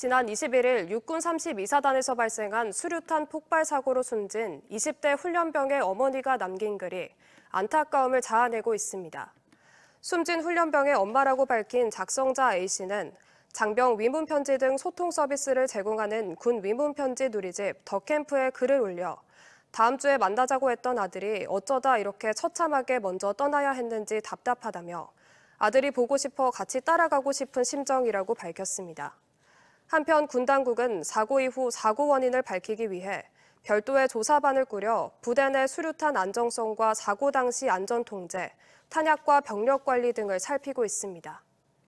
지난 21일 육군 32사단에서 발생한 수류탄 폭발 사고로 숨진 20대 훈련병의 어머니가 남긴 글이 안타까움을 자아내고 있습니다. 숨진 훈련병의 엄마라고 밝힌 작성자 A씨는 장병 위문 편지 등 소통 서비스를 제공하는 군 위문 편지 누리집 더 캠프에 글을 올려 다음 주에 만나자고 했던 아들이 어쩌다 이렇게 처참하게 먼저 떠나야 했는지 답답하다며 아들이 보고 싶어 같이 따라가고 싶은 심정이라고 밝혔습니다. 한편 군 당국은 사고 이후 사고 원인을 밝히기 위해 별도의 조사반을 꾸려 부대 내 수류탄 안정성과 사고 당시 안전 통제, 탄약과 병력 관리 등을 살피고 있습니다.